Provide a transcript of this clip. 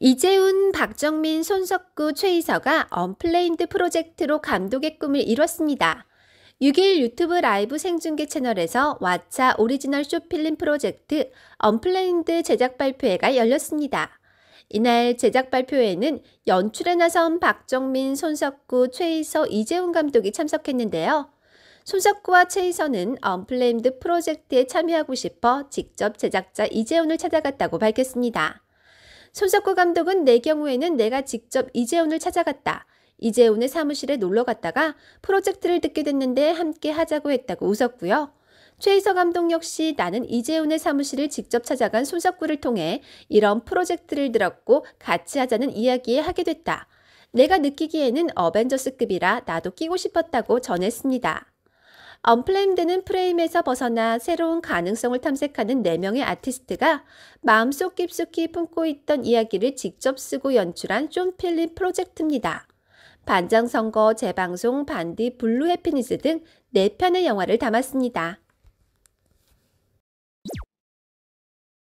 이재훈, 박정민, 손석구, 최희서가 언플레인드 프로젝트로 감독의 꿈을 이뤘습니다. 6일 유튜브 라이브 생중계 채널에서 왓챠 오리지널 쇼필름 프로젝트 언플레인드 제작 발표회가 열렸습니다. 이날 제작 발표회에는 연출에 나선 박정민, 손석구, 최희서, 이재훈 감독이 참석했는데요. 손석구와 최희서는언플레인드 프로젝트에 참여하고 싶어 직접 제작자 이재훈을 찾아갔다고 밝혔습니다. 손석구 감독은 내 경우에는 내가 직접 이재훈을 찾아갔다. 이재훈의 사무실에 놀러 갔다가 프로젝트를 듣게 됐는데 함께 하자고 했다고 웃었고요. 최희서 감독 역시 나는 이재훈의 사무실을 직접 찾아간 손석구를 통해 이런 프로젝트를 들었고 같이 하자는 이야기에 하게 됐다. 내가 느끼기에는 어벤져스급이라 나도 끼고 싶었다고 전했습니다. 언플레임되는 프레임에서 벗어나 새로운 가능성을 탐색하는 4명의 아티스트가 마음속 깊숙이 품고 있던 이야기를 직접 쓰고 연출한 존 필립 프로젝트입니다. 반장 선거, 재방송, 반디, 블루 해피니스 등 4편의 영화를 담았습니다.